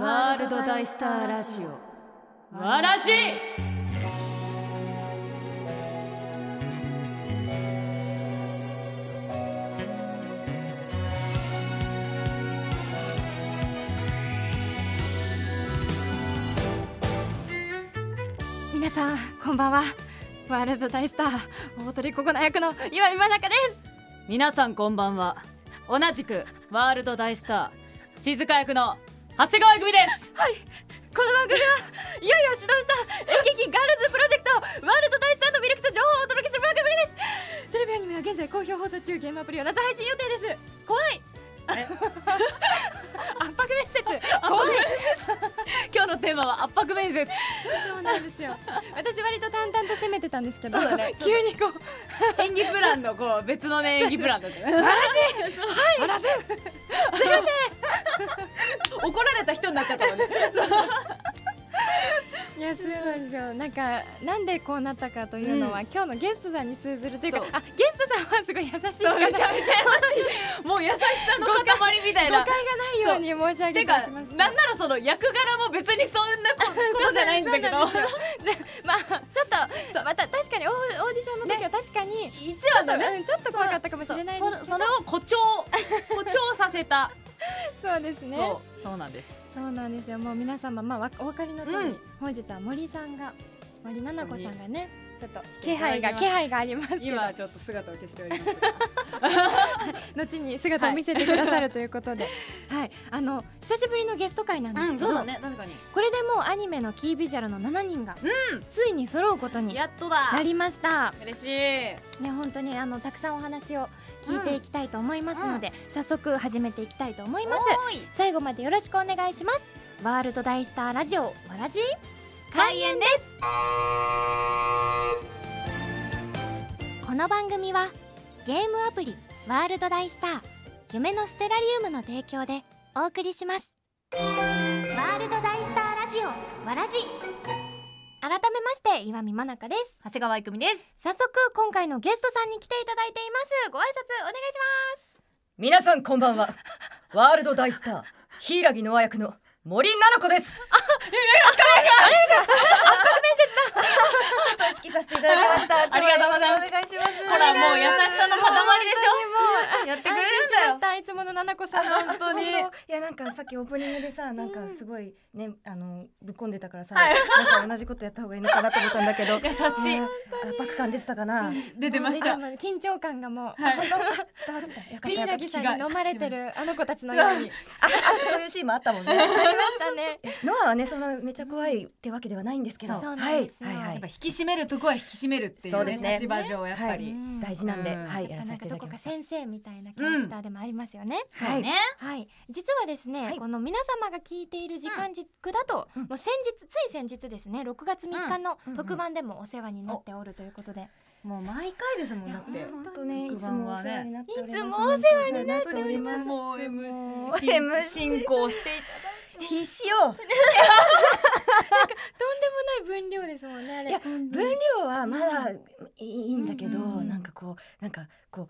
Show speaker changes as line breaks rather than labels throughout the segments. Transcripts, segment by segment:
ワールド大スターラジオ
わらじ
なさんこんばんはワールド大スター大鳥ココナ役の岩井真中ですみなさ
んこんばんは同じくワールド大スター静香役の長谷川
組ですはいこの番組はいよいよ始動した演劇ガールズプロジェクトワールド第スのミルクと情報をお届けする番組ですテレビアニメは現在好評放送中ゲームアプリは謎配信予定です怖いね 圧迫面接面今日のテーマは圧迫面接そうなんですよ私割と淡々と攻めてたんですけど、ね、急にこう演技プランのこう別のね演技プランだったねし いはいすいません怒られた人になっちゃったのねいやそうなんですよなんかなんでこうなったかというのは、うん、今日のゲストさんに通ずるというかあゲストさんはすごい優しいめちゃめちゃ優しいもう優しさの塊みたいな誤解がないように申し上げてます、てなんならその役柄も別にそんなことじゃないんだけど まあちょっとまた確かにオーディションの時は確かに、一1話のねちょっと怖かったかもしれないそれを誇張誇張させた そうですねそうなんですそうなんですよもう皆様まあお分かりの通り、うん、本日は森さんが森七子さんがねちょっと気配が気配があります今ちょっと姿を消しております 後に姿を見せてくださるということで、はい、はい、あの久しぶりのゲスト会なんですけど、うん、そうだね確かにこれでもうアニメのキービジュアルの7人が、うん、ついに揃うことにやっとだなりました嬉しいね本当にあのたくさんお話を聞いていきたいと思いますので、早速始めていきたいと思います最後までよろしくお願いしますワールド大スターラジオわらじ開演ですこの番組はゲームアプリワールド大スター夢のステラリウムの提供でお送りします
ワー
ルド大スターラジオわらじ改めまして岩見真中です長谷川郁美です早速今回のゲストさんに来ていただいていますご挨拶お願いします
皆さんこんばんはワールド大スター柊野和役の森七菜子です。あ、よ
ろしくお願いします。ちょっと意識させていただきました。ありがとうございます。お
願いします。ほら、もう優しさの塊でしょ。う、もやってくれるんだ
よ。いつもの七子さん、本当に。いや、
なんかさっきオープニングでさ、なんかすごいね、あのぶっこんでたからさ、なんか同じことやった方がいいのかなと思ったんだけど、
優しい。圧
迫感出てたかな。出てました。
緊張感がもう伝わってた。ピーナギ飲まれてる
あの子たちのように。あ、そういうシーンもあったもんね。したね。ノアはねそのめちゃ怖いってわけではないんですけど、はいはいはい。やっぱ引き締
めるとこは引き締めるっていうね立場上やっぱり大事なんで、はいやらさせていただき
ました。先生みたいなキャラクターでもありますよね。はいはい実はですねこの皆様が聞いている時間軸だともう先日つい先日ですね6月3日の特番でもお世話になっておるということで。もう毎回ですもんだっ
て。本当ね、いつもお世話になっております。いつもお世話になっております。もう MC 進行していただ
必死よとんでもない分量ですもんねいや分量はまだ
いいんだけど、うんうん、なんかこうなんかこう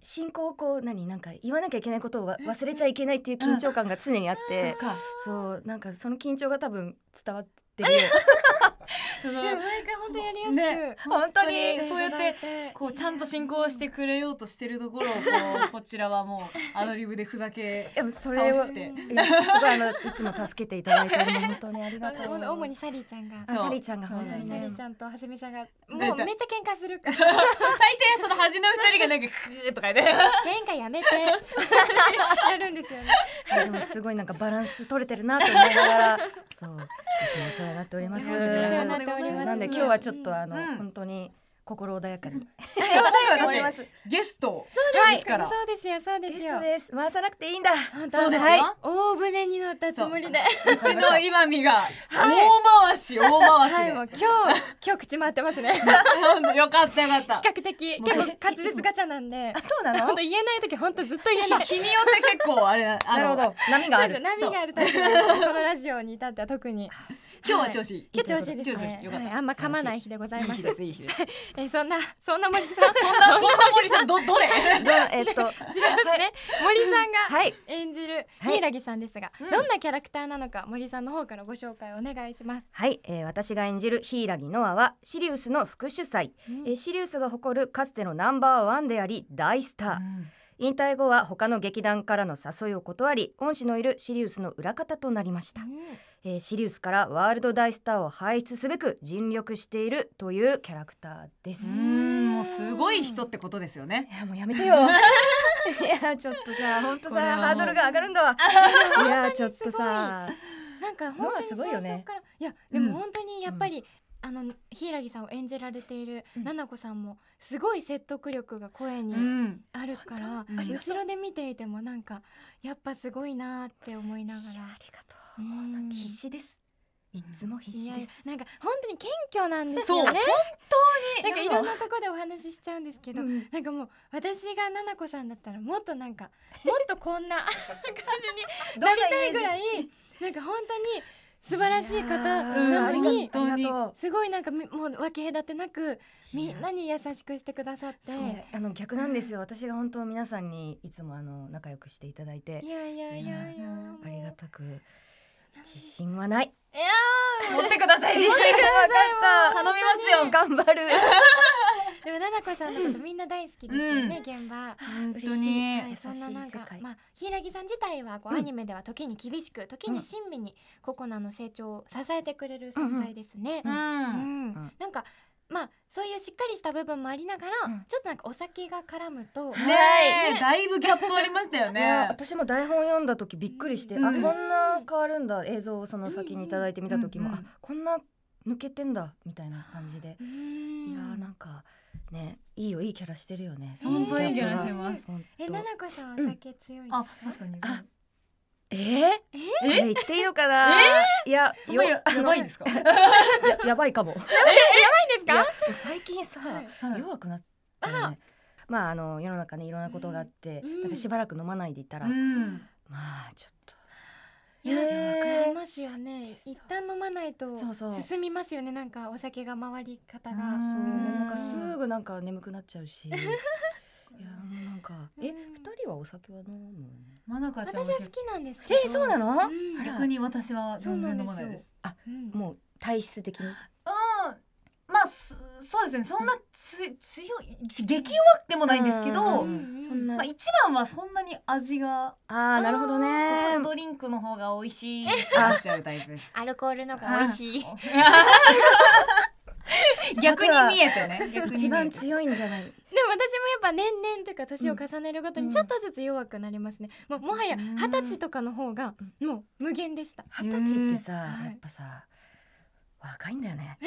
進行こう何なんか言わなきゃいけないことを忘れちゃいけないっていう緊張感が常にあって、そうなんかその緊張が多分伝わってる
毎回本当やりやすく、ね、本当にそうやってこうちゃんと進
行してくれようとしてるところをこ
こちらはもうアドリブでふざけ倒してすごいあ
のいつも助けていただいて本
当にありがとう 主にサリーちゃんがサリーちゃんが本当にねサリーちゃんとはじめさんがもうめっちゃ喧嘩するから 大抵
その端の二人がなんかクーとかで、ね、喧
嘩やめて やるんですよね、
でもすごいなんかバランス取れてるなと思いながらそういつもそうやっておりますなんで今日はちょっとあの、うん、本当に心穏やかに。ゲスト
そうですから。そうですよ、そうですよ。です。回さなくていいんだ。そうですよ。大船に乗ったつもりで。う
ちの今見が大回し大回し。今日今
日口回ってますね。よかったよかった。比較的結構滑舌ガチャなんで。そうなの。本当言えない時本当ずっと言えない。日によって結構あれなるほど波がある。波があるタイプ。このラジオに至っては特に。今日は調子いい。今日調子いいですね。よかった。あんま噛まない日でございます。えそんなそんな森さん、そんなそんな森さんどどれ？えっと 違いますね。森さんが演じる柊さんですが、どんなキャラクターなのか森さんの方からご紹介お願いします。
はい、え私が演じる柊ノアはシリウスの副主催。えシリウスが誇るかつてのナンバーワンであり大スター。引退後は他の劇団からの誘いを断り恩師のいるシリウスの裏方となりました、うんえー、シリウスからワールド大スターを排出すべく尽力しているというキャラクター
ですうんもうすごい人ってことですよねいやもうや
めてよ
いやちょっとさ本当さハードルが上がるんだわいやちょっとさ
なんか本当に最初から、ね、いやでも本当にやっぱり、うんあの柊さんを演じられている菜々子さんもすごい説得力が声にあるから、うん、後ろで見ていてもなんかやっぱすごいなって思いながら。ありがとうなん必死ですいつも必死です、なんか本当に謙虚なんですよね本当になんかいろんなとこでお話ししちゃうんですけど、うん、なんかもう私が奈々子さんだったらもっとなんかもっとこんな感じになりたいぐらいなんか本当に素晴らしい方なのに、うすごいなんかもう分け隔てなくみんなに優しくしてくださって
あの逆なんですよ、うん、私が本当皆さんにいつもあの仲良くしていただいていやいやいやいやありがたく。自信はない
いや持ってください自信くだい頼みますよ頑張る でも奈々子さんのことみんな大好きですよね、うん、現場本当に、はい、そんななんかまあ柊さん自体はこう、うん、アニメでは時に厳しく時に親身に、ココナの成長を支えてくれる存在ですね、うんなんかまあそういうしっかりした部分もありながら、うん、ちょっとなんかお酒が絡むとね、ね、だいぶギャップありましたよね
私も台本読んだ時びっくりして、うん、あこん
な変わるん
だ映像をその先に頂いてみた時も、うん、あこんな抜けてんだみたいな感じで、うん、いやーなんかねいいよいいキャラしてるよね本当いいキャラしてますえな
なこさんお酒強い、うん、あ確かにあえー、えー、言っ
ていいのかな、えー、いやよやばいですか ややばいかも やばいですか最近さ、はいはい、弱くなって、あらまああの世の中ねいろんなことがあって、うん、だからしばらく飲まないでいたら、うん、まあちょっといや、えー、りますよ
ね一旦飲まないと進みますよねなんかお酒が回り方がそうなんかす
ぐなんか眠くなっちゃうし
いやなんかえ二、
人はお酒は飲む
のまなか
ちゃん私は好きなんですけどえー、そうなの、うん、逆に私
は全然飲まないですあ、もう体質的にうん
まあそうですねそんなつ、うん、強い激弱でもないんですけど、うんうんうん、まあ、一番はそんなに味がああ、なるほどねソフトドリンクの方が美味しいあ、ちゃうタイプ。
アルコールの方が美味しい
逆に見えてね 一番
強いんじゃないでも私もやっぱ年々というか年を重ねるごとにちょっとずつ弱くなりますね、うん、ももはや二十歳とかの方がもう無限でした二十歳ってさ、やっぱさ
若いんだよね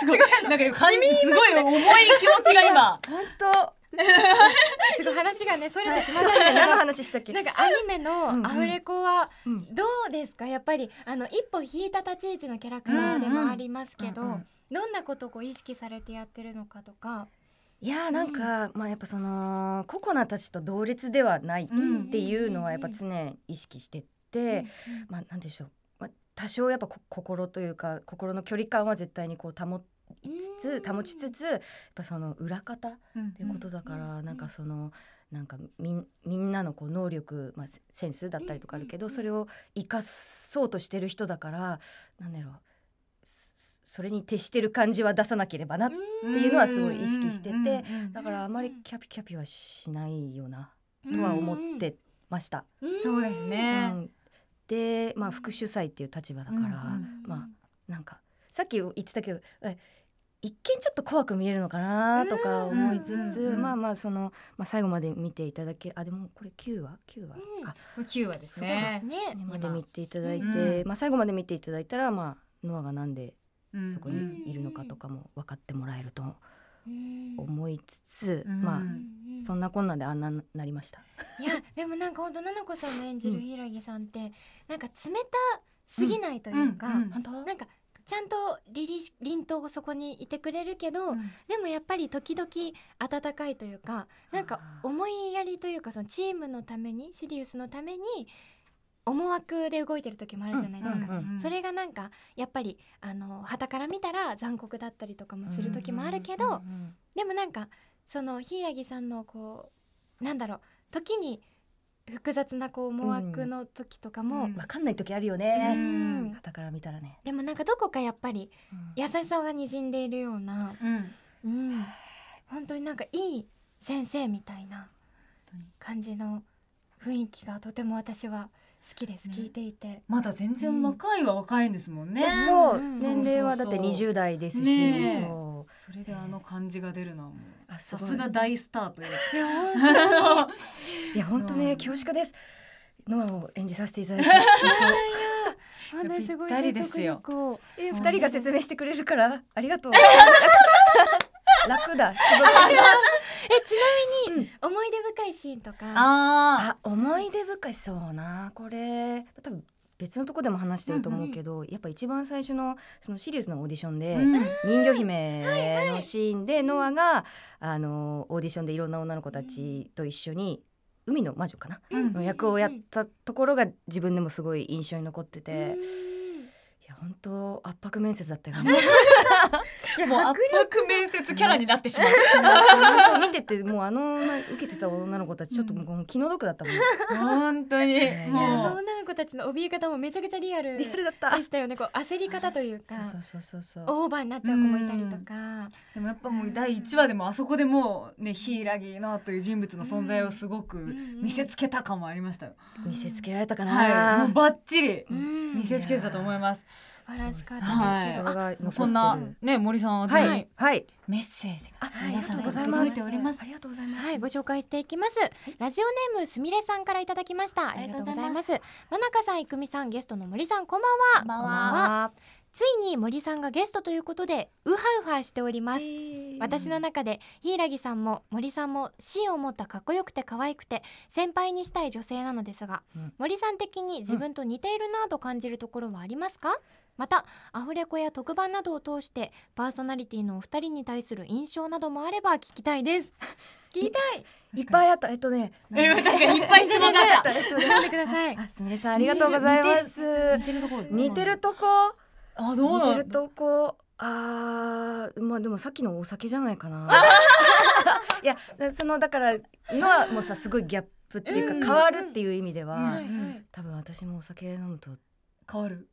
すごいなんか感じすごい重い気持ちが今本当 すごい話がねそれてしまったん話したっけなんかアニメのアフレコはどうですか、うんうん、やっぱりあの一歩引いた立ち位置のキャラクターでもありますけど、うんうんうんうんどんなことをこう意識されてやってるのかとか
いやなんか、まあやっぱそのココナたちと同列ではないっていうのはやっぱ常意識してて、まあなんでしょう、まあ、多少やっぱ心というか心の距離感は絶対にこう保って。つつ保ちつつやっぱその裏方ってことだから、うなんかそのなんかみんなのこう能力、まあ、センスだったりとかあるけど、それを生かそうとしてる人だからなんだろうそれに徹してる感じは出さな
ければなって
いうのはすごい意識しててだからあまりキャピキャピはしないよなとは思ってました。そう
ですね、う
ん、で、まあ、副主催っていう立場だから、まあなんかさっき言ってたけど一見ちょっと怖く見えるのかなとか思いつつ、まあまあその、まあ、最後まで見ていただけあでもこれ9話
9話か、うん、9話ですね。ですねまで
見ていただいて、まあ、最後まで見ていただいたらまあノアがなんでそこにいるのかとかも分かってもらえると思いつつ、まあそんなこんなであんななりました。
いやでもなんか本当奈々子さんの演じる柊さんって、うん、なんか冷たすぎないというか、なんかちゃんとりり凛とそこにいてくれるけど、うん、でもやっぱり時々温かいというかなんか思いやりというかそのチームのためにシリウスのために思惑で動いてる時もあるじゃないですか、うんうんうん、それがなんかやっぱりあの旗から見たら残酷だったりとかもする時もあるけど、うんうんうん、でもなんかその柊さんのこうなんだろう時に複雑なこう思惑の時とかも、うん、分かんない時あるよね、うん、旗から見たらねでもなんかどこかやっぱり優しさが滲んでいるような、うん、うん、本当になんかいい先生みたいな感じの雰囲気がとても私は好きです、ね、聞いていてまだ全
然若いは若いんですもんね、うん、そう、年齢はだって20代ですし、ね、そうそれであの感じが出るのはさすが大スターという
いや 本当ね恐縮ですノアを演じさせていただいて
ぴったりですよ。え二人が
説明してくれるからありがとう。楽だ。
ちなみに、思い出深いシーンとか
あ思い出深いそうなこれ多分別のとこでも話してると思うけど、うんうん、やっぱ一番最初のそのシリウスのオーディションで、うん、人魚姫のシーンでノアが、あのオーディションでいろんな女の子たちと一緒に海の魔女かな、うん、の役をやったところが自分でもすごい印象に残ってて。うん本当圧迫面接だったよね
もう圧
迫面接キャラになってしま
う見ててもうあの受けてた女の子たちちょっともう気の毒だったもん、本当に、もう
女の子たちの怯え方もめちゃくちゃリアルリアルだったでしたよねこう焦り方というかそ
うそうそうそう
オーバーになっちゃう子もいたりと
かでもやっぱもう第1話でもあそこでもうね柊なという人物の存在をすごく見せつけた感もありましたよ、見せつけられたかな、はい、もうバッチリ見せつけてたと思います、うん
晴らしかったですけど、はい、そんな
ね森さんは、はい、はい、メッセージが
皆さん届いております。ありがとうございます。はいご紹介していきます。ラジオネームすみれさんからいただきました。ありがとうございます。まなかさん、いくみさん、ゲストの森さん、こんばんは。こんばんは。ついに森さんがゲストということでウハウハしております、えー、私の中で柊さんも森さんも芯を持ったかっこよくて可愛くて先輩にしたい女性なのですが、うん、森さん的に自分と似ているなぁと感じるところはありますか、うんまたアフレコや特番などを通してパーソナリティのお二人に対する印象などもあれば聞きたいです 聞きたいいっぱいあったえっとね
え確かにいっぱい質問があった えっとね読んでくださ
いあすみれさんありがとうございます似
てるとこ似てるとこあどう似てるとこあまあでもさっきのお酒じゃないかな いやそのだからのはもうさすごいギャップっていうか変わるっていう意味では、多分私もお酒飲むと変わる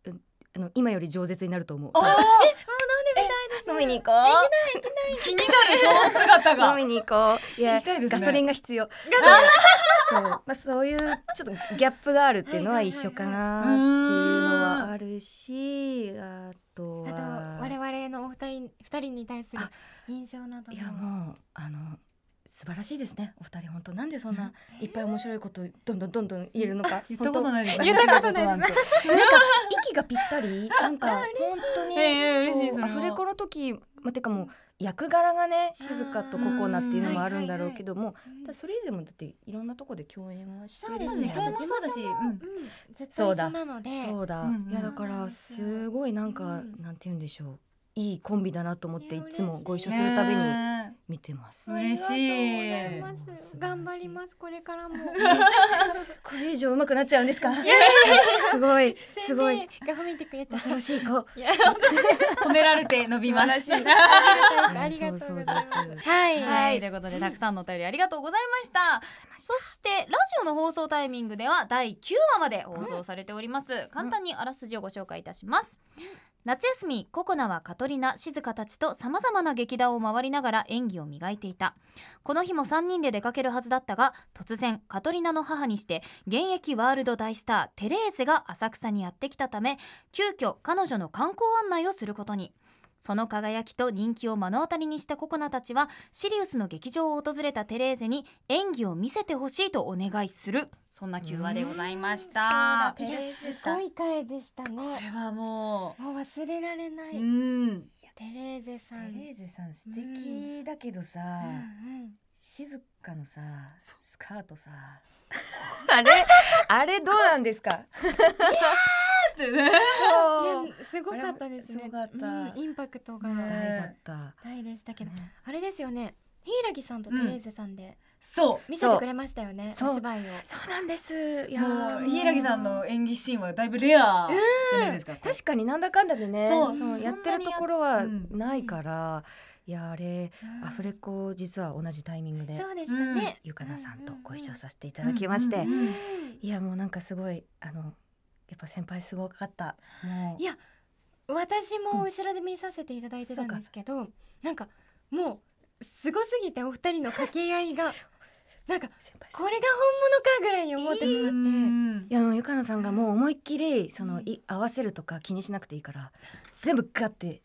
あの今より饒舌になると思う。えもう飲んでみたいです。飲みに行こう。行きない行きない。気になるその姿が。飲みに行こう。いや、ね、ガソリンが必要。
そう、まあそういうちょっと
ギャップがあるっていうのは一緒かなっていうのは
あるし、あとはあと我々のお二人二人に対する印象などいや
もうあの素晴らしいですねお二人本当なんでそんないっぱい面白いことどんどんどんどん言えるのか、言ったことないです言ったことないです なんか息がぴったりなんか本当に、アフレコの時まあ、てかもう役柄がね静かとココナっていうのもあるんだろうけども、それ以前もだっていろんなとこで共演はしてるよね形もだし、う
ん、そうだそうだ、いやだからす
ごいなんか、なんて言うんでしょういいコンビだなと思っていつもご一緒するたびに
見てます。嬉しい。頑張ります。これからも。
これ以上上手くなっちゃうんですか。すごい すごい。
が褒めてくれた。
恐ろしい子。褒められて伸びます。ありがとうございます。はい、ということでたくさんのお便りありがとうございました。そしてラジオの放送タイミングでは第9話まで放送されております。簡単にあらすじをご紹介いたします。夏休みココナはカトリナ静香たちとさまざまな劇団を回りながら演技を磨いていたこの日も3人で出かけるはずだったが突然カトリナの母にして現役ワールド大スターテレーゼが浅草にやってきたため急遽彼女の観光案内をすることに。その輝きと人気を目の当たりにしたココナたちはシリウスの劇場を訪れたテレーゼに演技を見せてほしいとお願いするそんな9話でございました。いやすご
い回でしたね。これはもうもう忘れられない。うん。テレーゼさん。テレーゼ
さん素敵だけどさ、うんうん、静かのさスカートさ。あれ あれどうなんですか。ってね
すごかったですねすごかった、うん、インパクトが大だった大でしたけど、ね、あれですよね柊さんとテレーゼさんで、うん、そう見せてくれましたよね芝居をそうなんですいや柊さんの演技シーンはだいぶレア
じゃないです
か、うん、確かになんだかんだでねそうそうやってるところはないから、いやあれ、アフレコ実は同じタイミングでそうでしたね、ゆかなさんとご一緒
させていただきまして、
いやもうなんかすごいあのやっぱ先輩すごかっ
たいや私も後ろで見させていただいてたんですけど、うん、なんかもうすごすぎてお二人の掛け合いが なんかこれが本物かぐらいに思ってしま
って、いやあのゆかなさんがもう思いっきりそのい合わせるとか気にしなくていいから全部ガッて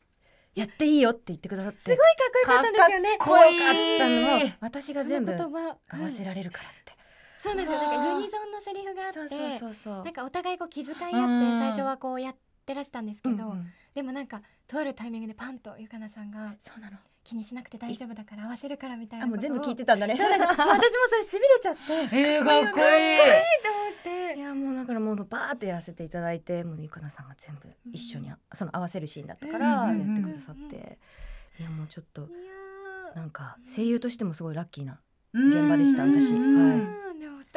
やっていいよって言ってくださってすごいかっこよかったんですよねかっこよかったのも私が全部合わせられるから
そ
うなんですよなんかユニゾンのセリフがあってなんかお互いこう気遣い合って最初はこうやってらしたんですけど、うんうん、でもなんかとあるタイミングでパンとゆかなさんがそうなの気にしなくて大丈夫だから合わせるからみたいなあもう全部聞いてたんだね私もそれしびれちゃって
えー、かっこいいかっこいいと思っていやもうだからもうバーってやらせていただいてもうゆかなさんが全部一緒に、うん、その合わせるシーンだったからやってくださって、いやもうちょっとなんか声優としてもすごいラッキーな現場でした私はい。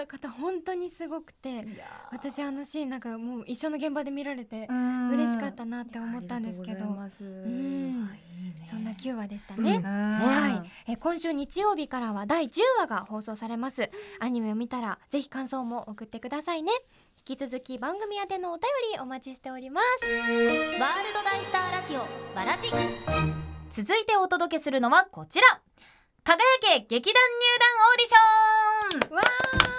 った方本当にすごくて私あのシーンなんかもう一緒の現場で見られて嬉しかったなって思ったんですけど、はい、そんな9話でしたね、うん、はいえ今週日曜日からは第10話が放送されますアニメを見たらぜひ感想も送ってくださいね引き続き番組宛てのお便りお待ちしておりますワールドイスターラジオバラジ続いてお届
けするのはこちら輝け劇団入団オーディションわ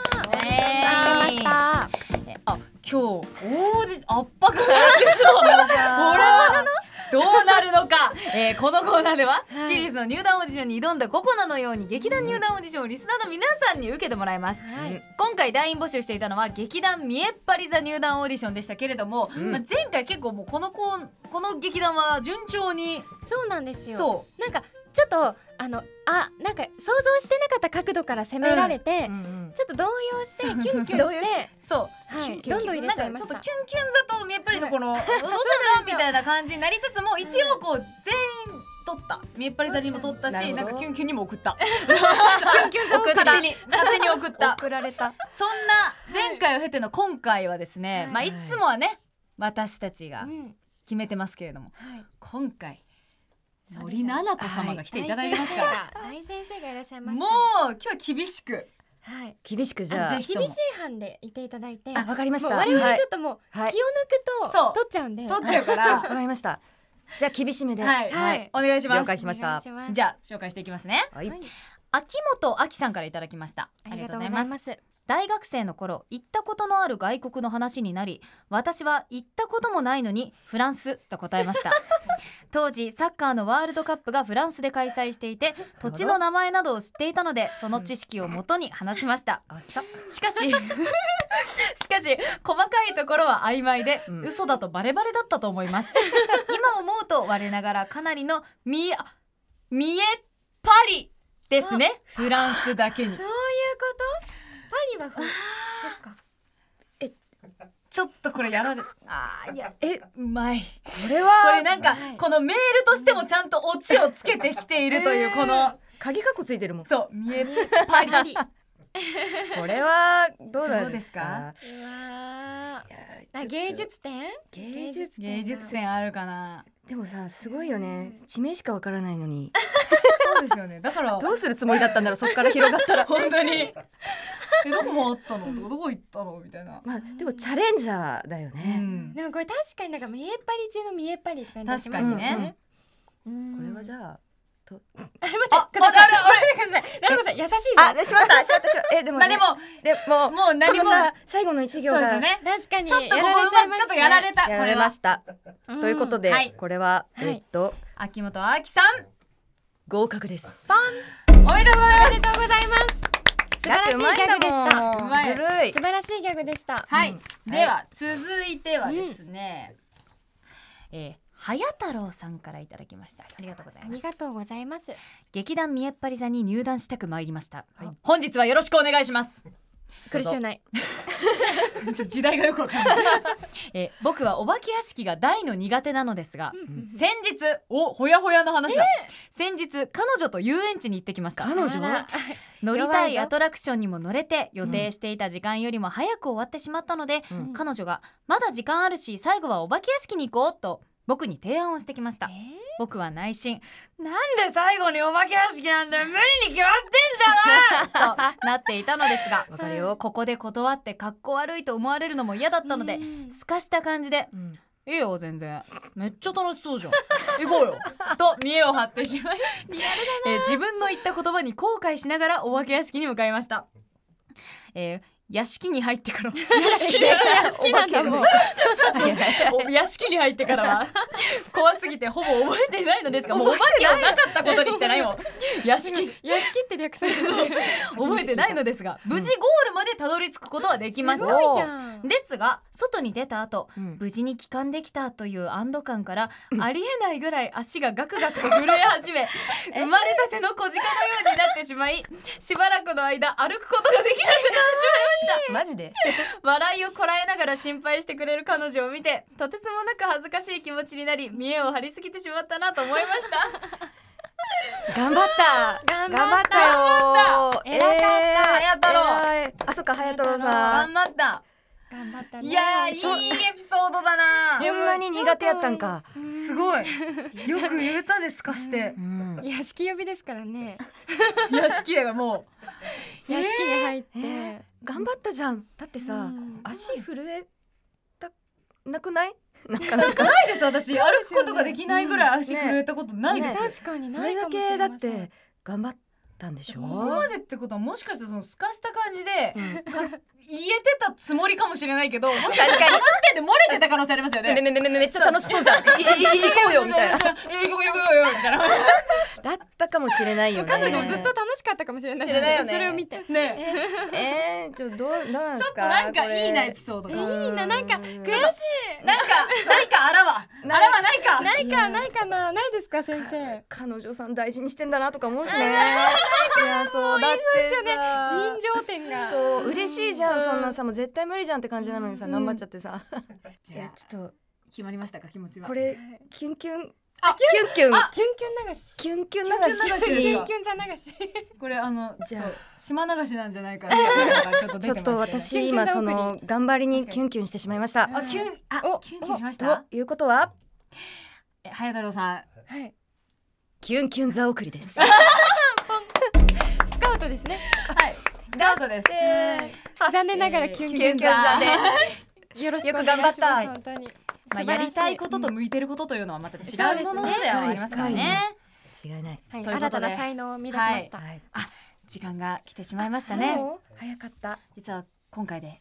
ーました。あ、今日、おお、圧迫なんですよ。これはどうなるのか、えー、このコーナーでは、はい、チリーズの入団オーディションに挑んだココナのように劇団入団オーディションをリスナーの皆さんに受けてもらいます、はい、今回団員募集していたのは劇団見えっぱり座入団オーディションでしたけれども、うん、まあ、前回結構もうこのここの劇団は順調にそうなんですよ
なんかちょっとあのあなんか想像してなかった角度から攻められて、うんうんうん、ちょっと動揺してキュンキュンしてそう、はい、どんどん入れちゃいましたちょっとキュン
キュンだとやっぱりのこの「おどちゃみたいな感じになりつつも一応こう全員取った見えっぱり座にも取ったし、なんかキュンキュンにも送った キュンキュンと勝手に勝手に送った送られたそんな前回を経ての今回はですね、はい、まあいつもはね私たちが決めてますけれども、はい、今回森七菜子様
が来ていただいてますから、はい、大先生がいらっしゃいますもう今日は厳しくはい、厳しくじゃあ厳しい班でいていただいてあわかりました我々ちょっともう気を抜くと、はい、取
っちゃうんで取っちゃうからわかりましたじゃあ厳しめで、はい、はい、お願いします了解しましたじゃ
あ紹介していきますねはい秋元亜紀さんからいただきましたありがとうございます大学生の頃行ったことのある外国の話になり私は行ったこともないのにフランスと答えました 当時サッカーのワールドカップがフランスで開催していて 土地の名前などを知っていたのでその知識をもとに話しましたしかし しかし細かいところは曖昧で、うん、嘘だとバレバレだったと思います今思うと我ながらかなりの見見えパリですねフランスだけにそう
いうこと
パリはふそっかえちょっとこれやられあいやえうまいこれはこれなんかこのメールとしてもちゃんとオチをつけてきているというこの、鍵かっこついてるもんそう見えるパリ
これは
どうなんですか
芸術展
芸術芸術展あるかな
でもさすごいよね地名しかわからないのにそうですよねだから どうす
るつもりだったんだろうそこから広がったら 本当にえどこもあったのどこ行ったのみたいなまあ
でもチャレンジャーだよね、
でもこれ確かになんか見えっぱり中の見えっぱり確かにね、うん、これはじゃああ、待って、ください。待ってください。なるこさん、優しいあ、しまった、しまった、しまった。え、でも、ね、でも、
でも、もう何も最後の一行が。そうですね。確かに。ちょっとここ、ちょっとやられた。やられました。ということで、
これは、えっと、
秋元あきさん。
合格です。
おめでとうございます。おめでとうございます。素晴らしいギャグでした。ずるい。
素晴らしいギャグでした。はい。では、続いてはですね。
え早太郎さんからいただきましたありがとうございますありが
とうございます
劇団みえっぱり座に入団したく参りました、はい、
本日はよろしくお願いします苦しゅうない
時代がよくわかんない え僕はお化け屋敷が大の苦手なのですが、先日おほやほやの話だ、えー、先日彼女と遊園地に行ってきました彼女は 乗りたいアトラクションにも乗れて予定していた時間よりも早く終わってしまったので、うん、彼女が「まだ時間あるし最後はお化け屋敷に行こう」と僕に提案をしてきました、えー、僕は内心なんで最後にお化け屋敷なんだよ無理に決まってんだな となっていたのですがわかるよここで断ってかっこ悪いと思われるのも嫌だったので、すかした感じで、うんいいよ全然 めっちゃ楽しそうじゃん行こうよ と見栄を張ってしまいえー、自分の言った言葉に後悔しながらお化け屋敷に向かいました、えー、屋敷に入ってから 屋敷屋敷なんだも屋敷に入ってからは怖すぎてほぼ覚えてないのですが もうお化けはなかったことにしてないもん屋敷屋敷って略されて覚えてないのですが無事ゴールまでたどり着くことはできました、ん、ですが外に出た後、うん、無事に帰還できたという安堵感から、うん、ありえないぐらい足がガクガクと震え始め 生まれたての小鹿のようになってしまいしばらくの間歩くことができなくなっちゃうした マジで 笑いをこらえながら心配してくれる彼女を見てとてつもなく恥ずかしい気持ちになり見栄を張りすぎてしまったなと思いました
頑張った頑張ったよ偉かった早太郎あそっか早太郎さん頑
張った頑張ったいやいいエピソードだなそんなに苦手やったんか
すごいよく言えたですかして、うん、屋敷呼びですからね
屋敷だがも
う屋敷に入って、
頑張ったじゃんだってさ、うん、足震えたなくない なかなかないです私 歩くことができないぐらい足震えたことないです、ねね、確
かにそれだけ
だって頑張ったんでしょうここま
でってことはもしかしてそのすかした感じで、うん、言えてたつもりかもしれないけど もしかしたらこの時点で漏れてた可能性ありますよね。ねねねねめっちゃ楽しそうじゃん。行こうよみたいな。行こう行こうよみたいな。
だったかもしれないよね。彼女もずっと
楽しかったかもしれない。それを見て。ね。え
えちょっとどうなんちょっとなんかいいなエピソードいいななんか悔しい。なんかないかあらわあらわないか。ないかないかなないですか先生。彼女さん大事にしてんだなとか思うしね。いやそうだってさ。人情点が。そう嬉しいじゃん。んそんなさもう絶対無理じゃんって感じなのにさ、頑張っちゃってさ いやちょっと
決まりましたか気持ちはこれキュンキュンあキュンキュンキュンキュン流しキュンキュン流しキュンキュン流しこれあのじゃ島流しなんじゃないかな
ちょっと私今その頑張りにキュンキュンしてしまいましたあキュン
あキュンキュンしました
ということは早太郎さんはいキュンキュン座送り
ですス
カウトですねはいガードです、残念ながらキュンキュン座よろしく頑張った本当にまあ、やりたい
ことと向いてることというのはまた違うものではありますからね。
違いない。はい、新たな才能を見出しました。
はい、あ、時間が来てしまいましたね。早かった。実は今回で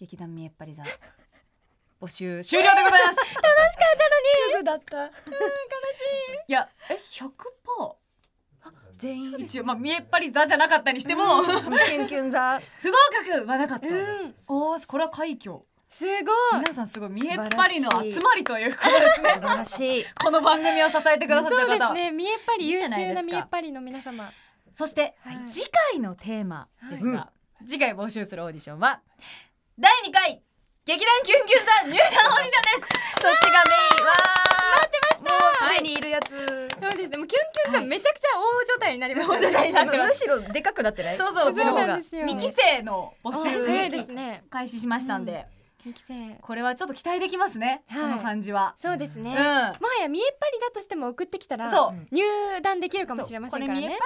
劇団見えっぱり座募集終了でございます。楽しかったのに。すぐだった。悲しい。いや、え、百パー。全員一応、まあ、見えっ張り座じゃなかったにしても、うん、キュンキュン座不合格はなかった、うん、おこれは快挙すごい皆さんすごい見えっ張りの集まりということですね素晴らしい この番組を支えてくださった方そうですね見えっ張り優秀な見えっ
張りの皆様
そして、はい、次回のテーマですが、はい、次回募集するオーディションは第2回劇団キュンキュン座入団オーディションですそっちがメインわー常にいるやつ、そうですねもうキュンキュン感めちゃくちゃ大状態になります、ね、むしろでかくなってないそうそうそうちの方が二期生の募集、開始しましたんで、2期生これはちょっと期待できますね、はい、この感じ
はそうですね、うん、もはや見えっ張りだとしても送ってきたら入団できるかもしれませんからね見えっ張りか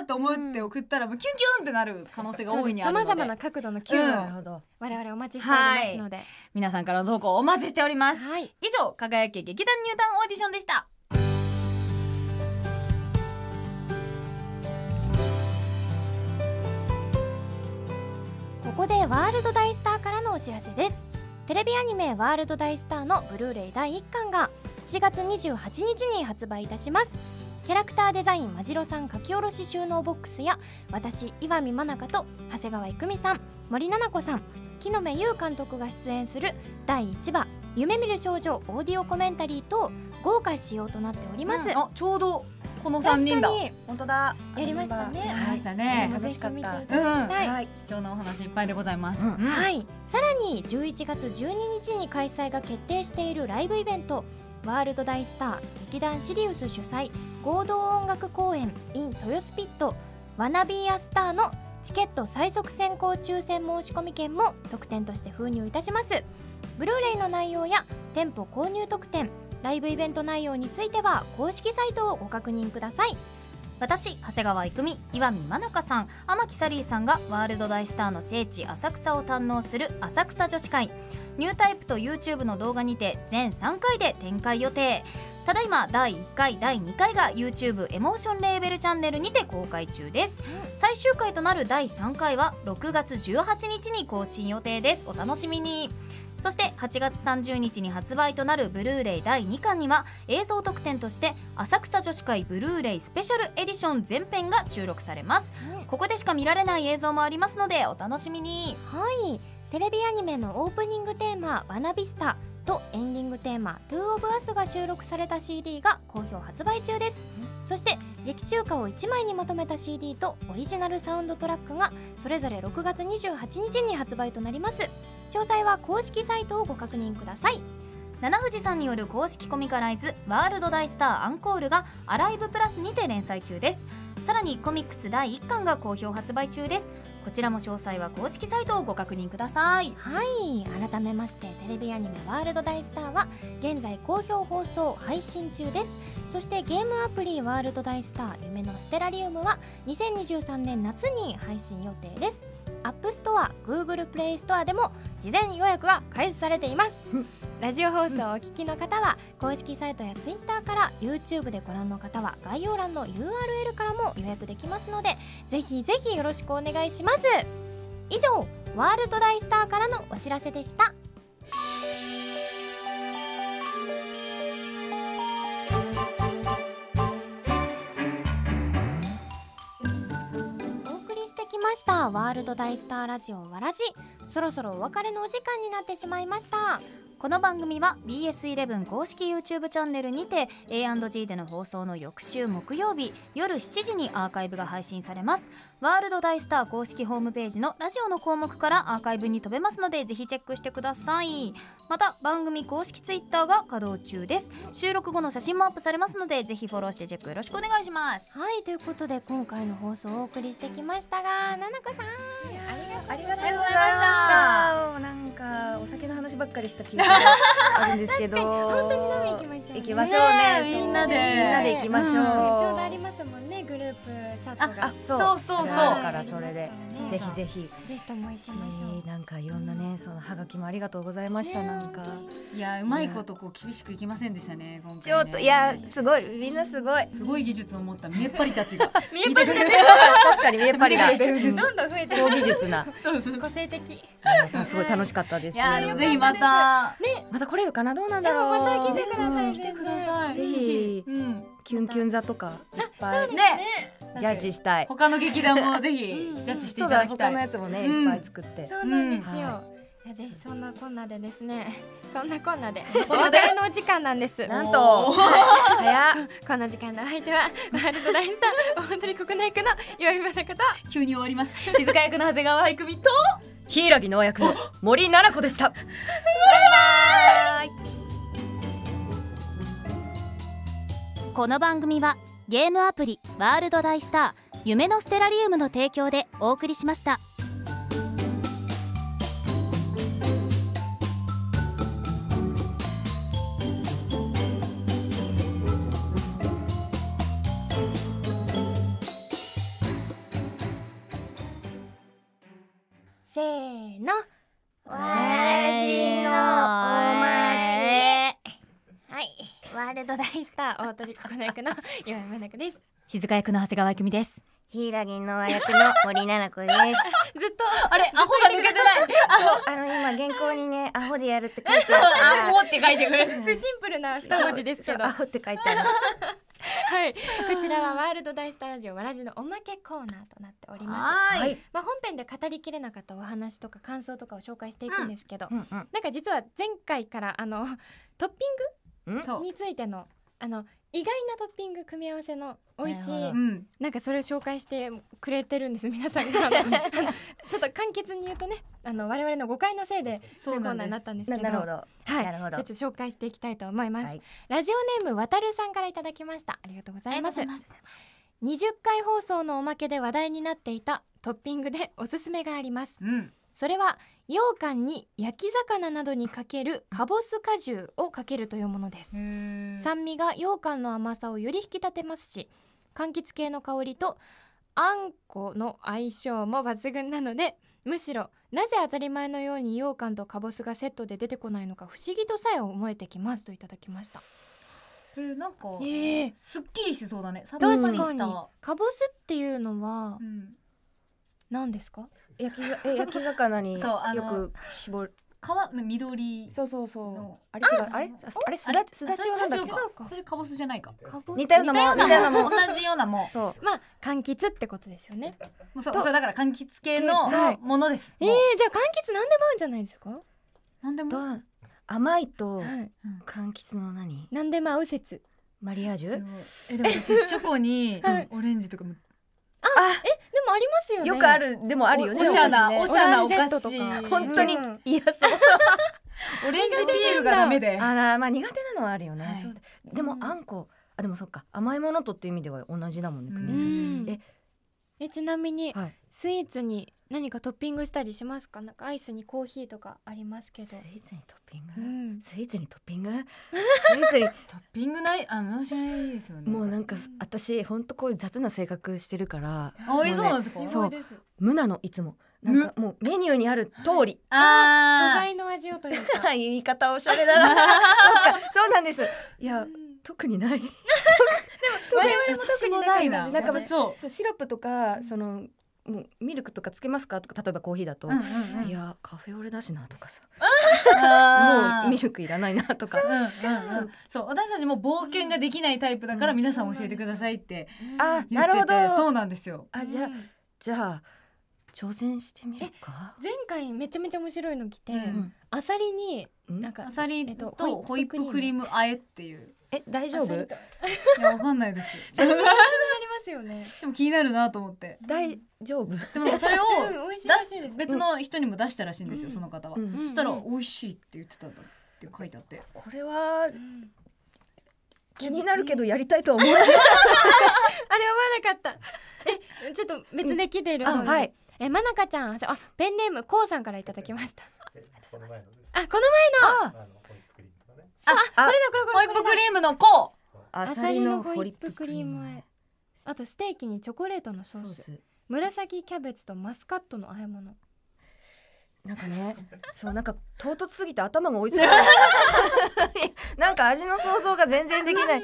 なと思って送ったら、もうキュンキュンってなる可能性が多いにあるのでさまざまな
角度のキュンを、
うん、我々お待ちしておりますので、は
い、皆さんからの投稿お待ちしております、はい、以上輝け劇団入団オーディションでした
ここでワールド大スターからのお知らせですテレビアニメ「ワールド大スター」のブルーレイ第1巻が7月28日に発売いたしますキャラクターデザインまじろさん書き下ろし収納ボックスや私岩見真中と長谷川郁美さん森七菜子さん木の目優監督が出演する第1話「夢見る少女オーディオコメンタリー」と豪華仕様となっております、うん、あちょうどこの三人だ。本当だ。やりましたね。やりましたね。楽しかった。はい。貴重なお話いっぱいでございます。はい。さらに11月12日に開催が決定しているライブイベント。ワールド大スター劇団シリウス主催合同音楽公演 in 豊洲ピットワナビーアスターのチケット最速先行抽選申し込み券も特典として封入いたしますブルーレイの内容や店舗購入特典ライブイベント内容については公式サイトをご確認ください
私長谷川育美岩見真中さん天木サリーさんがワールド大スターの聖地浅草を堪能する浅草女子会ニュータイプと YouTube の動画にて全3回で展開予定ただいま第1回第2回が YouTube エモーションレーベルチャンネルにて公開中です、最終回となる第3回は6月18日に更新予定ですお楽しみにそして8月30日に発売となるブルーレイ第2巻には映像特典として浅草女子会ブルーレイスペシャルエディション全編が収録されます、うん、ここでしか見られない映像もありますのでお楽しみに
はいテレビアニメのオープニングテーマ「ワナビスタ」とエンディングテーマ「トゥー・オブ・アス」が収録された CD が好評発売中です、うん、そして劇中歌を1枚にまとめた CD とオリジナルサウンドトラックがそれぞれ6月28日に発売となります詳細は公式サイトをご確認ください七藤さ
んによる公式コミカライズ「ワールド大スターアンコール」が「アライブプラス」にて連載中ですさらにコミックス第1巻が好評発売中ですこちらも詳細は公式サイトを
ご確認くださいはい改めましてテレビアニメ「ワールド大スター」は現在好評放送配信中ですそしてゲームアプリ「ワールド大スター夢のステラリウム」は2023年夏に配信予定です App Store、Google Play Store でも事前予約が開始されていますラジオ放送をお聞きの方は公式サイトや Twitter から YouTube でご覧の方は概要欄の URL からも予約できますのでぜひぜひよろしくお願いします以上ワールド大スターからのお知らせでしたしたワールド大スターラジオわらじそろそろお別れのお時間になってしまいましたこの番組は BS11
公式 YouTube チャンネルにて A&G での放送の翌週木曜日夜7時にアーカイブが配信されますワールド大スター公式ホームページのラジオの項目からアーカイブに飛べますのでぜひチェックしてくださいまた番組公式 Twitter が稼働中です収録後の写真もアップされますのでぜひフォローしてチェックよろしくお願
いしますはいということで今回の放送をお送りしてきましたがななこさんありがとうございました。なんかお酒の話ばっかりした気があるんですけど、本
当に飲み行きましょう、行きましょうね。みんなでみんなで行きましょう。ちょうどあり
ますもんねグループチャットが。そうそうそう。からそれでぜひぜひぜひとも行きま
しょう。なんかいろんなねそのハガキもありがとうございましたなんか。いやうまいことこう厳し
くいきませんでしたね今ちょっといやすごいみんなすごい。すごい技術を持った見えっぱりたちが。見えっぱりたちが確かに見えっぱりが。どんどん
増えてる。技術な。個性的。すごい楽しかったです。いやでもぜひまたねまた来れるかなどうなんだろう。また来てください。来て
ください。
ぜひ
キュンキュン座とかいっぱいねジャッジしたい。他の劇団もぜひ
ジャッジしていただきたい。他のやつもねいっぱい
作って。そうなんですよ。
ぜひそんなこんなでですね そんなこんなで話題のお時間なんですなんとは早 この時間の相手はワールドライスター本当に国内区の岩見真子と急に終わります静か役の長谷川愛美と
柊直役の森奈々子でしたバイバイこの番組はゲームアプリワールドダイスター夢のステラリウムの提供でお送りしました。
レッド大スター大鳥ココナ役の岩井真中です
静香役の長谷川由美です
ヒイラギの和役の
森奈々子です。
ずっと、あれ、アホが抜けてない。
あの、今原稿にね、アホでやるって書いてある。アホって書いてくれる。シ
ンプルな二文字ですけど。
アホって書いてある。
はい、こちらはワールド大スタジオわらじのおまけコーナーとなっております。はい、まあ、本編で語りきれなかったお話とか感想とかを紹介していくんですけど、うんうんうん、なんか実は前回からあのトッピングについてのあの意外なトッピング組み合わせの美味しい、うなんかそれを紹介してくれてるんです 皆さんが ちょっと簡潔に言うとねあの我々の誤解のせいでそういコーナーになったんですけどなるほどはいなるほどちょっと紹介していきたいと思います、はい、ラジオネームわたるさんからいただきましたありがとうございますいます20回放送のおまけで話題になっていたトッピングでおすすめがあります、うん、それは羊羹に焼き魚などにかけるかぼす果汁をかけるというものです酸味が羊羹の甘さをより引き立てますし柑橘系の香りとあんこの相性も抜群なのでむしろなぜ当たり前のように羊羹とかぼすがセットで出てこないのか不思議とさえ思えてきますといただきました
えー、なんか、えー、すっきりしそうだね確かに
かぼすっていうのは、うん、何ですか焼
きえ焼き魚によく絞る皮の緑そうそうそうあれ違うあれあれすだすだちはなんだ違うかそれカボスじゃないか似たようなもん似たようなも同じようなもそうまあ
柑橘ってことですよねもうそうそうだから柑
橘系の
ものです、はい、えー、じゃあ柑橘なんでも合うんじゃないですかなんでも甘いと柑橘の何、はい、何でも合う説マリアージュえでも私チョコにオレンジとかもあえもありますよねよくあるでもあるよねおしゃなおしゃなお菓子
本当に
嫌そう、オレンジピールがダメであらまあ苦手なのはあるよね、でもあんこあでもそっか甘いものとっていう意味では同じだもんね
えちなみに、スイーツに何かトッピングしたりしますかなんかアイスにコーヒーとかありますけどスイーツにトッ
ピング、うん、スイーツにトッピング スイーツにトッピングないあ面白いですよねもうなんか、うん、私本当こういう雑な性格してるからあ、ね、そうなんですかそう無なのいつもなんかもうメニューにある通り、はい、ああ素材の味をというか言い方おしゃれだな そうそうなんですいや、うん特にない。でも
我々も特にないな。なんかそ
うシロップとかそのもうミルクとかつけますかとか例えばコーヒーだと、うんうんうん、いやカフェオレだしなとかさ もうミルクいらないなとかうん、そう
そう私たちも冒険ができないタイプだから皆さん教えてくださいってあなるほどそうなんですよ
あじゃあじゃあ挑戦してみるか前回めちゃめちゃ面白いの来て、うん、アサリになんかアサリと,、えっと、ホイップクリーム
あえっていうえ大丈夫いやわかんないです 気になりますよねでも気になるなと思って大丈夫でもそれを別 の人にも出したらしいんですよ、その方は、そしたら美味しいって言ってたんだって書いてあってこれは、気になるけどや
りたいとは思わなかったあれ思わなかったえちょっと別で来てる、うん、はいえまなかちゃんあペンネームこうさんからいただきましたあこの前のあ、これだこれこれホイップクリームの子
アサリのホイッ
プクリームああとステーキにチョコレートのソース紫キャベツとマスカットの和え物なんかね、そうなんか唐突すぎて頭が追いつかない。なんか味の想像が全然できない。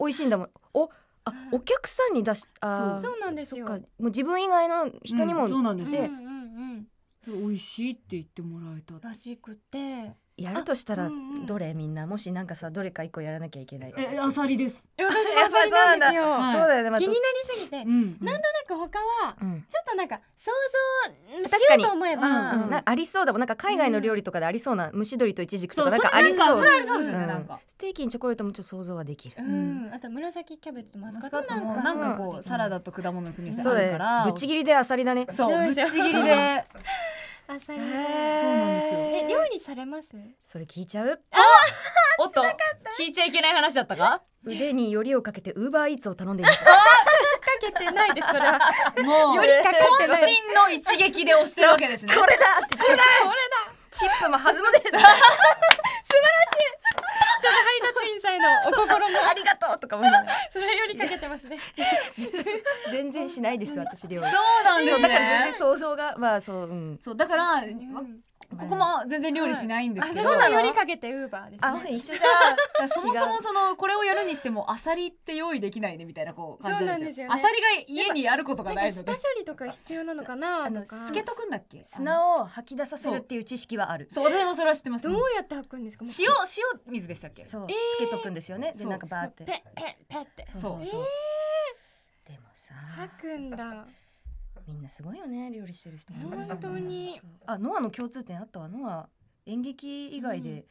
美味しいんだもん。お、あ、お客さんに出し、あ、そ
うなんですよ。もう
自分以外の人にも、うん、そうなんです。で、うんう
ん
うん、美味しいって言ってもらえた
らしくて。
やるとしたらどれ、うんうん、みんなもしなんかさどれか一個やらなきゃいけない
えアサリです私もアサリなんですよ、そうだよね、ま気になりすぎて、うんうん、なんとなく他は、ちょっとなんか想像しようと思えば、うんうん、
ありそうだもんなんか海外の料理とかでありそうな蒸し鶏とイチジクとかなんかありそうそれありそうですよね、なんかステーキにチョコレートもちょっと想像はできる、
あと紫キャベツとマスカットもんかなんかこうサラダ
と果物の組み合わせあるからぶち切りでアサリだねそうぶち切りで
あさり、そうなんですよ。え、料理されます？
それ聞いちゃう？あ、おっと、聞いちゃいけない話だったか？腕によりをかけてウーバーイーツを頼んでいます。か
けてないですそれは。もうよりかけてな渾身の一撃で押してるわけですね。これだ、こ
れだ、チップも弾むで。素晴らしい。ちょっとハイ員さんへのお心もありがとうとかもそれよりかけてますね
全然しないです私料理そうなんです、ね、だから全然想像がまあそう、うん、そうだから、う
ん
ここも全然料理しないんですけど、はい、私もよりか
けてウーバ
ーです、ね、一緒じゃそもそもそのこれをやるにしてもあさりって用意できないねみたいなこう感じなんですよあさりが家にあることがないので下処
理とか必要なのかなあの透けとくんだっけ砂を吐き出させるっていう知識はあるそう私もそれは知ってますどうやって吐くんですか塩塩水でしたっけそう、えー、つけとくんですよね。でなんかバーって。ペッペッペッって。そうそうそう。
でもさ、吐くんだ。みんなすごいよね料理してる人。本当に。あノアの共通点あったわノア演劇以外で。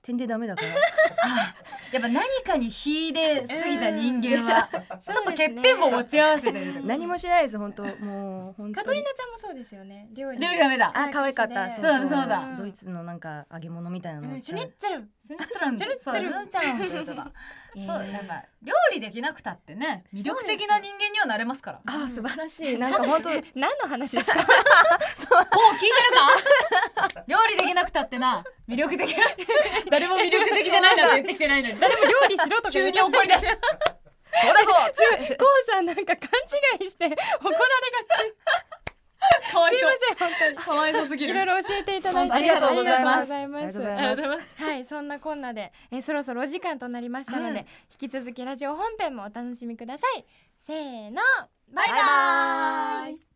点でダメだから やっぱ何かに秀で過ぎた人間は、ちょっと欠点も持ち合わせてる、何もしないです本当もう本当カトリナ
ちゃんもそうですよね料理料理ダメだあ可愛かったそうそうだ、うん、ドイ
ツのなんか揚げ物みたいなの、うん、シュニッ
ツェルチュルトゥルンチュル
トゥルンチュルトゥルンそうなんか料理できなくたってね魅力的な人間にはなれますからあ素晴らしいなんか本当
何の話
ですかこう聞いてるか料理できなくたってな
魅力的誰も魅力的じゃないなんて言ってきてないのに誰も料理しろと急に怒り出すそうだそうさんなんか勘違いして怒られがち かわいそうかわいそうすぎるいろいろ教えていただいてありがとうございますありがとうございますはいそんなこんなでえそろそろお時間となりましたので、うん、引き続きラジオ本編もお楽しみくださいせーのバイバイ